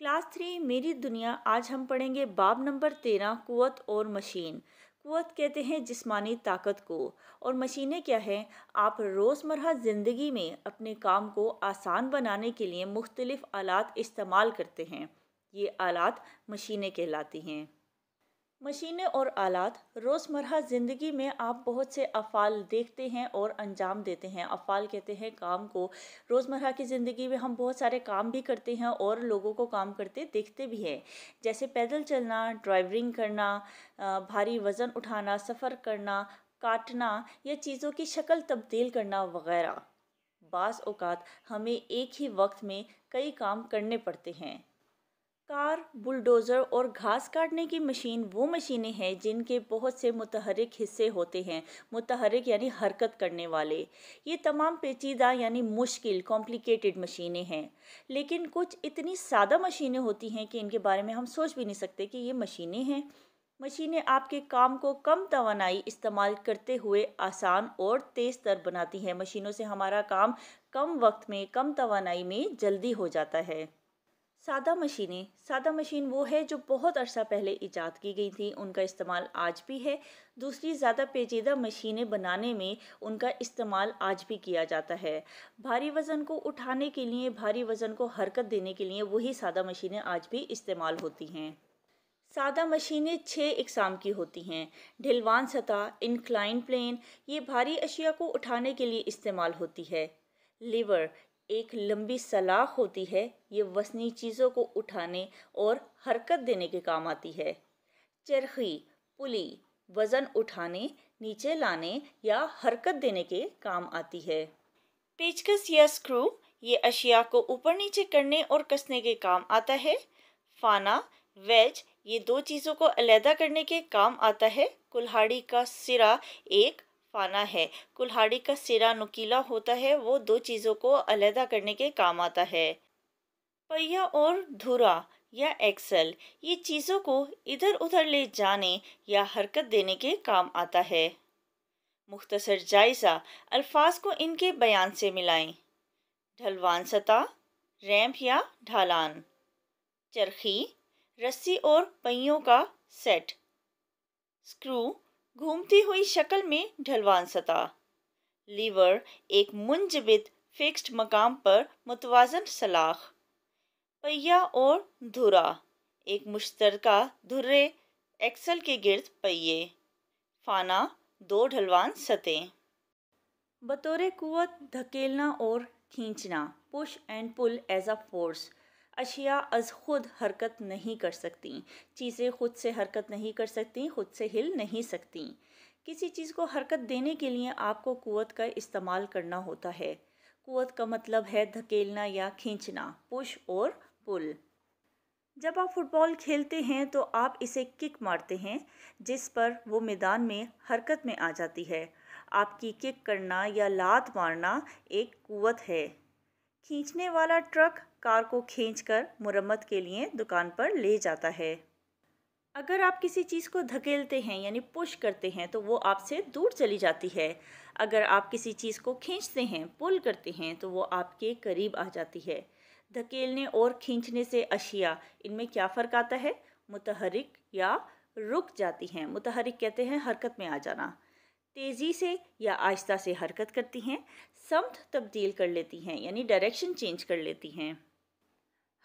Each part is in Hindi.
क्लास थ्री मेरी दुनिया आज हम पढ़ेंगे बाब नंबर तेरह कुत और मशीन कुत कहते हैं जिस्मानी ताकत को और मशीनें क्या हैं आप रोज़मर्रा ज़िंदगी में अपने काम को आसान बनाने के लिए मुख्तलिफ़ आलात इस्तेमाल करते हैं ये आलात मशीनें कहलाती हैं मशीनें और आलात रोज़मर्रा ज़िंदगी में आप बहुत से अफ़ाल देखते हैं और अंजाम देते हैं अफ़ाल कहते हैं काम को रोज़मर्रा की ज़िंदगी में हम बहुत सारे काम भी करते हैं और लोगों को काम करते देखते भी हैं जैसे पैदल चलना ड्राइवरिंग करना भारी वज़न उठाना सफ़र करना काटना या चीज़ों की शक्ल तब्दील करना वगैरह बाज़ अवत हमें एक ही वक्त में कई काम करने पड़ते हैं कार बुलडोज़र और घास काटने की मशीन वो मशीनें हैं जिनके बहुत से मुतहरक हिस्से होते हैं मुतहरक यानी हरकत करने वाले ये तमाम पेचीदा यानी मुश्किल कॉम्प्लिकेटेड मशीनें हैं लेकिन कुछ इतनी सादा मशीनें होती हैं कि इनके बारे में हम सोच भी नहीं सकते कि ये मशीनें हैं मशीनें आपके काम को कम तोानाई इस्तेमाल करते हुए आसान और तेज़ तर बनाती हैं मशीनों से हमारा काम कम वक्त में कम तोानाई में जल्दी हो जाता है सादा मशीनें सादा मशीन वो है जो बहुत अरसा पहले ईजाद की गई थी उनका इस्तेमाल आज भी है दूसरी ज़्यादा पेचीदा मशीनें बनाने में उनका इस्तेमाल आज भी किया जाता है भारी वज़न को उठाने के लिए भारी वज़न को हरकत देने के लिए वही सादा मशीनें आज भी इस्तेमाल होती हैं सादा मशीनें छः इकसाम की होती हैं ढिलवान सतह इनक्लाइन प्लेन ये भारी अशिया को उठाने के लिए इस्तेमाल होती है लीवर एक लंबी सलाह होती है ये वसनी चीज़ों को उठाने और हरकत देने के काम आती है चरखी पुली वज़न उठाने नीचे लाने या हरकत देने के काम आती है पेचकस या स्क्रू ये अशिया को ऊपर नीचे करने और कसने के काम आता है फाना वेज ये दो चीज़ों को अलहदा करने के काम आता है कुल्हाड़ी का सिरा एक फाना है कुल्हाड़ी का सिरा नुकीला होता है वो दो चीज़ों को अलहदा करने के काम आता है पहिया और धुरा या एक्सल ये चीज़ों को इधर उधर ले जाने या हरकत देने के काम आता है मुख्तसर जायज़ा अल्फाज को इनके बयान से मिलाएं ढलवान सतह रैम्प या ढालान चरखी रस्सी और पहियों का सेट स्क्रू घूमती हुई शक्ल में ढलवान सता लीवर एक मुंजबित फिक्स्ड मकाम पर मुतवाजन सलाख पहिया और धुरा एक मुश्तरका धुर्रे एक्सल के गिर्द पहिए फाना दो ढलवान सतह बतौर कुत धकेलना और खींचना push and pull as a force अशिया अज खुद हरकत नहीं कर सकती चीज़ें खुद से हरकत नहीं कर सकती खुद से हिल नहीं सकती किसी चीज़ को हरकत देने के लिए आपको कुत का इस्तेमाल करना होता है कुत का मतलब है धकेलना या खींचना पुश और पुल जब आप फुटबॉल खेलते हैं तो आप इसे किक मारते हैं जिस पर वो मैदान में हरकत में आ जाती है आपकी किक करना या लात मारना एक कुत है खींचने वाला ट्रक कार को खींचकर मुरम्मत के लिए दुकान पर ले जाता है अगर आप किसी चीज़ को धकेलते हैं यानी पुश करते हैं तो वो आपसे दूर चली जाती है अगर आप किसी चीज़ को खींचते हैं पुल करते हैं तो वो आपके करीब आ जाती है धकेलने और खींचने से अशिया इनमें क्या फ़र्क आता है मुतहरक या रुक जाती हैं मुतहरक कहते हैं हरकत में आ जाना तेज़ी से या आहिस्ता से हरकत करती हैं समत तब्दील कर लेती हैं यानी डायरेक्शन चेंज कर लेती हैं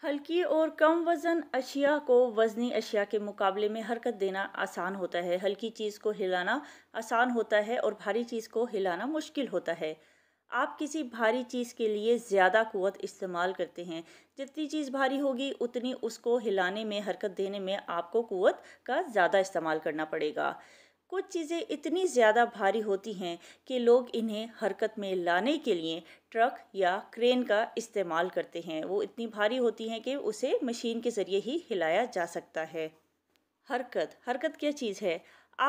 हल्की और कम वज़न अशिया को वज़नी अशिया के मुकाबले में हरकत देना आसान होता है हल्की चीज़ को हिलाना आसान होता है और भारी चीज़ को हिलाना मुश्किल होता है आप किसी भारी चीज़ के लिए ज़्यादा क़वत इस्तेमाल करते हैं जितनी चीज़ भारी होगी उतनी उसको हिलाने में हरकत देने में आपको क़वत का ज़्यादा इस्तेमाल करना पड़ेगा कुछ चीज़ें इतनी ज़्यादा भारी होती हैं कि लोग इन्हें हरकत में लाने के लिए ट्रक या क्रेन का इस्तेमाल करते हैं वो इतनी भारी होती हैं कि उसे मशीन के ज़रिए ही हिलाया जा सकता है हरकत हरकत क्या चीज़ है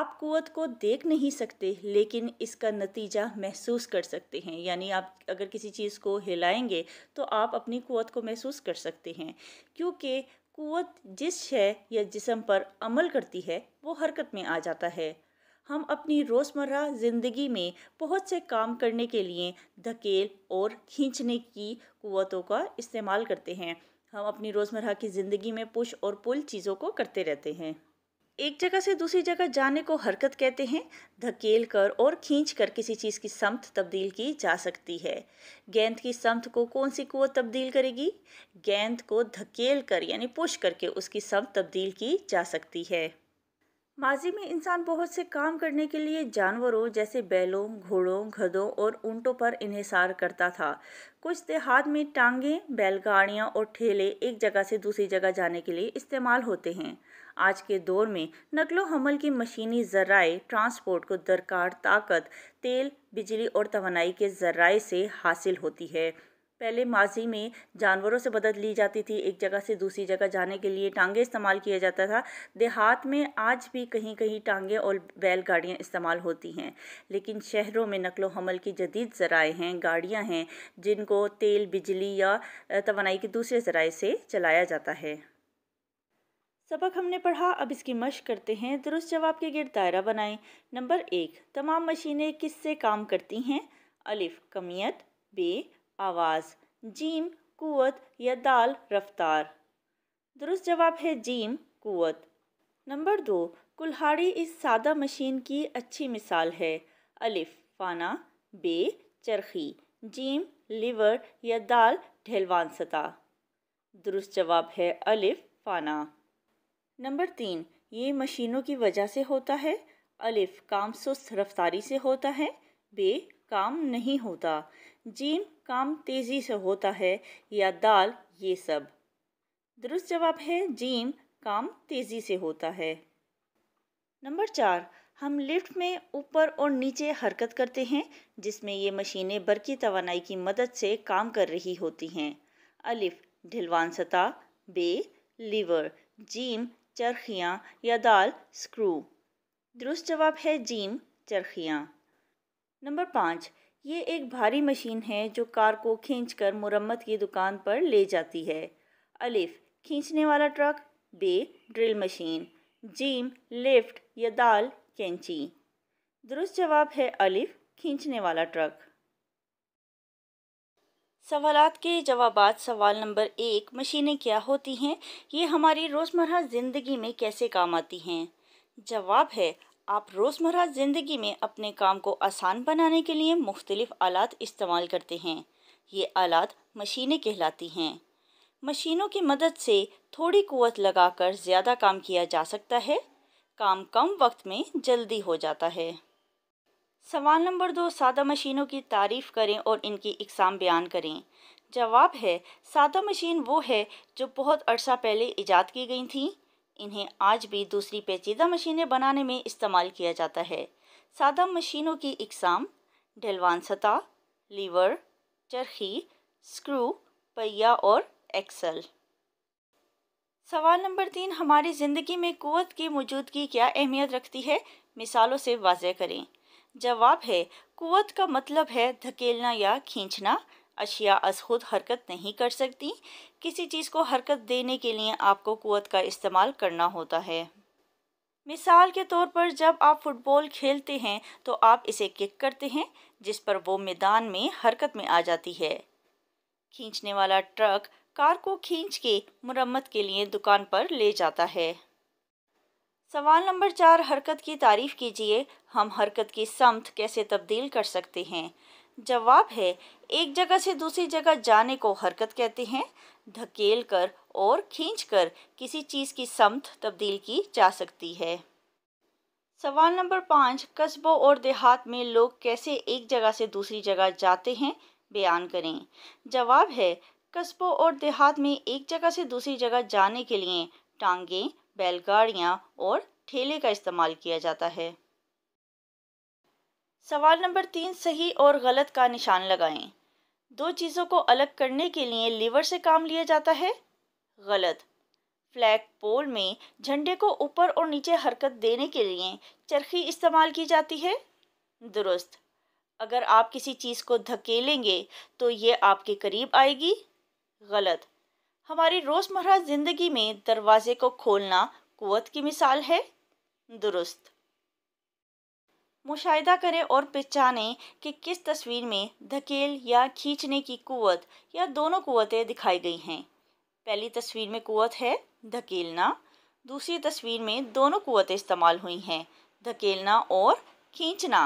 आप कुत को देख नहीं सकते लेकिन इसका नतीजा महसूस कर सकते हैं यानी आप अगर किसी चीज़ को हिलाएंगे तो आप अपनी कुत को महसूस कर सकते हैं क्योंकि कुत जिस शय या जिसम पर अमल करती है वो हरकत में आ जाता है हम अपनी रोज़मर्रा ज़िंदगी में बहुत से काम करने के लिए धकेल और खींचने की क़वतों का इस्तेमाल करते हैं हम अपनी रोज़मर्रा की ज़िंदगी में पुश और पुल चीज़ों को करते रहते हैं एक जगह से दूसरी जगह जाने को हरकत कहते हैं धकेल कर और खींच कर किसी चीज़ की समत तब्दील की जा सकती है गेंद की समत को कौन सी कुत तब्दील करेगी गेंद को धकेल कर यानी पुश करके उसकी समत तब्दील की जा सकती है माजी में इंसान बहुत से काम करने के लिए जानवरों जैसे बैलों घोड़ों गधों और ऊंटों पर इहसार करता था कुछ देहात में टांगे बैलगाड़ियाँ और ठेले एक जगह से दूसरी जगह जाने के लिए इस्तेमाल होते हैं आज के दौर में नकलो हमल की मशीनी जराए ट्रांसपोर्ट को दरकार ताकत तेल बिजली और तोनाई के जराए से हासिल होती है पहले माजी में जानवरों से मदद ली जाती थी एक जगह से दूसरी जगह जाने के लिए टांगे इस्तेमाल किया जाता था देहात में आज भी कहीं कहीं टांगे और बैलगाड़ियाँ इस्तेमाल होती हैं लेकिन शहरों में नकलो हमल की जदीद ज़राए हैं गाड़ियाँ हैं जिनको तेल बिजली या तोनाई के दूसरे ज़राए से चलाया जाता है सबक हमने पढ़ा अब इसकी मश करते हैं दुरुस्त जवाब के गिर दायरा बनाएं नंबर एक तमाम मशीनें किस से काम करती हैं अलिफ कमियत बे आवाज़ जीम कुत या दाल रफ्तार दुरुस्त जवाब है जीम कुत नंबर दो कुल्हाड़ी इस सादा मशीन की अच्छी मिसाल है अलिफ फाना बे चरखी जीम लिवर या दाल ढेलवान सता दुरुस्त जवाब है अलिफ फाना नंबर तीन ये मशीनों की वजह से होता है अलिफ काम सुस्त रफ्तारी से होता है बे काम नहीं होता जीम काम तेज़ी से होता है या दाल ये सब दुरुस्त जवाब है जीम काम तेज़ी से होता है नंबर चार हम लिफ्ट में ऊपर और नीचे हरकत करते हैं जिसमें ये मशीनें बरकी तोानाई की मदद से काम कर रही होती हैं अलिफ ढिलवान सतह बे लीवर जीम चरखियाँ या दाल स्क्रू दुरुस्त जवाब है जीम चरखियाँ नंबर पाँच ये एक भारी मशीन है जो कार को खींचकर मुरम्मत की दुकान पर ले जाती है अलिफ खींचने वाला ट्रक बे ड्रिल मशीन जीम लिफ्ट या दाल कैंची दुरुस्त जवाब है अलिफ खींचने वाला ट्रक सवाल के जवाब सवाल नंबर एक मशीनें क्या होती हैं ये हमारी रोज़मर्रा ज़िंदगी में कैसे काम आती हैं जवाब है आप रोज़मर्रा ज़िंदगी में अपने काम को आसान बनाने के लिए मुख्तलिफ़ आलात इस्तेमाल करते हैं ये आलात मशीनें कहलाती हैं मशीनों की मदद से थोड़ी लगा लगाकर ज़्यादा काम किया जा सकता है काम कम वक्त में जल्दी हो जाता है सवाल नंबर दो सादा मशीनों की तारीफ़ करें और इनकी इकसाम बयान करें जवाब है सादा मशीन वो है जो बहुत अरसा पहले ईजाद की गई थी इन्हें आज भी दूसरी पेचीदा मशीनें बनाने में इस्तेमाल किया जाता है सादा मशीनों की इकसाम ढलवान सतह लीवर चरखी स्क्रू पहिया और एक्सल सवाल नंबर तीन हमारी ज़िंदगी में कुत की मौजूदगी क्या अहमियत रखती है मिसालों से वाजह करें जवाब है कुत का मतलब है धकेलना या खींचना अशिया अज खुद हरकत नहीं कर सकती किसी चीज़ को हरकत देने के लिए आपको कुत का इस्तेमाल करना होता है मिसाल के तौर पर जब आप फुटबॉल खेलते हैं तो आप इसे किक करते हैं जिस पर वो मैदान में हरकत में आ जाती है खींचने वाला ट्रक कार को खींच के मरम्मत के लिए दुकान पर ले जाता है सवाल नंबर चार हरकत की तारीफ कीजिए हम हरकत की समत कैसे तब्दील कर सकते हैं जवाब है एक जगह से दूसरी जगह जाने को हरकत कहते हैं धकेल कर और खींच कर किसी चीज़ की समत तब्दील की जा सकती है सवाल नंबर पाँच कस्बों और देहात में लोग कैसे एक जगह से दूसरी जगह जाते हैं बयान करें जवाब है कस्बों और देहात में एक जगह से दूसरी जगह जाने के लिए टांगे बैलगाड़ियाँ और ठेले का इस्तेमाल किया जाता है सवाल नंबर तीन सही और गलत का निशान लगाएं दो चीज़ों को अलग करने के लिए लीवर से काम लिया जाता है गलत फ्लैग पोल में झंडे को ऊपर और नीचे हरकत देने के लिए चरखी इस्तेमाल की जाती है दुरुस्त अगर आप किसी चीज़ को धकेलेंगे तो ये आपके करीब आएगी गलत हमारी रोज़मर्रा ज़िंदगी में दरवाजे को खोलना कुत की मिसाल है दुरुस्त मुशाहिदा करें और पहचानें कि किस तस्वीर में धकेल या खींचने की कुवत या दोनों कुवतें दिखाई गई हैं पहली तस्वीर में कुवत है धकेलना दूसरी तस्वीर में दोनों कुवतें इस्तेमाल हुई हैं धकेलना और खींचना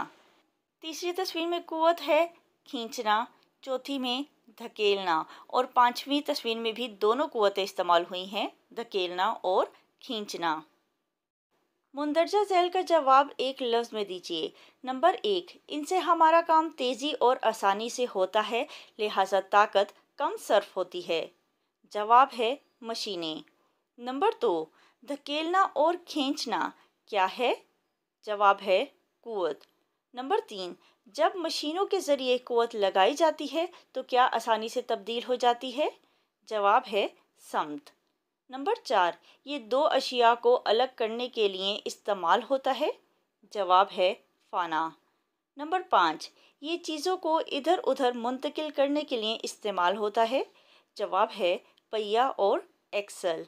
तीसरी तस्वीर में कुवत है खींचना चौथी में धकेलना और पांचवी तस्वीर में भी दोनों कुवतें इस्तेमाल हुई हैं धकेलना और खींचना मुंदरजा जैल का जवाब एक लफ्ज़ में दीजिए नंबर एक इनसे हमारा काम तेज़ी और आसानी से होता है लिहाजा ताकत कम सर्फ होती है जवाब है मशीनें नंबर दो धकेलना और खींचना क्या है जवाब है कुत नंबर तीन जब मशीनों के ज़रिए कुत लगाई जाती है तो क्या आसानी से तब्दील हो जाती है जवाब है समत नंबर चार ये दो अशिया को अलग करने के लिए इस्तेमाल होता है जवाब है फाना नंबर पाँच ये चीज़ों को इधर उधर मुंतकिल करने के लिए इस्तेमाल होता है जवाब है पहिया और एक्सल